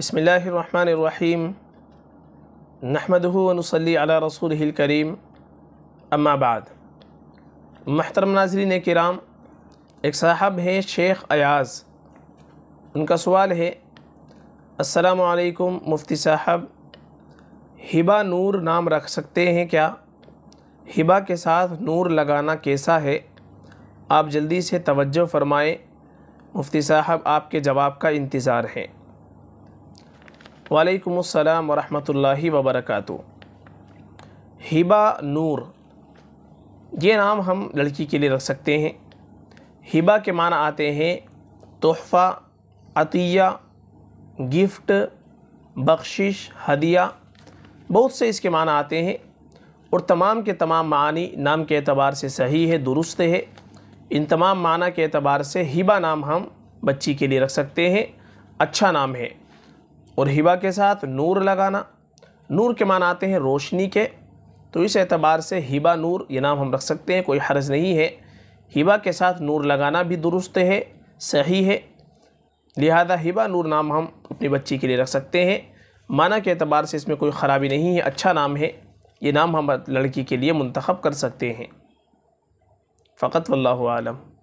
बसमीम नहमदनसली अला रसूल करीम अम्माबाद महतरम नाजरीन कराम एक साहब हैं शेख अयाज़ उनका सवाल है असलकुम मुफ्ती साहब हिबा नूर नाम रख सकते हैं क्या हिबा के साथ नूर लगाना कैसा है आप जल्दी से तवज्जो फरमाएं मुफ्ती साहब आपके जवाब का इंतज़ार हैं वालेकुम वरहमतुल्लाहि वबरकू हिबा नूर ये नाम हम लड़की के लिए रख सकते हैं हिबा के माना आते हैं तोहफ़ा अतिया गिफ्ट बख्शिश हदिया बहुत से इसके माना आते हैं और तमाम के तमाम मानी नाम के अतबार से सही है दुरुस्त है इन तमाम माना के अतबार से हिबा नाम हम बच्ची के लिए रख सकते हैं अच्छा नाम है और हिबा के साथ नूर लगाना नूर के मान आते हैं रोशनी के तो इस एतबार से हिबा नूर ये नाम हम रख सकते हैं कोई हर्ज नहीं है हिबा के साथ नूर लगाना भी दुरुस्त है सही है लिहाजा हिबा नूर नाम हम अपनी बच्ची के लिए रख सकते हैं माना के अतबार से इसमें कोई ख़राबी नहीं है अच्छा नाम है ये नाम हम लड़की के लिए मंतखब कर सकते हैं फ़कत वल्लम आलम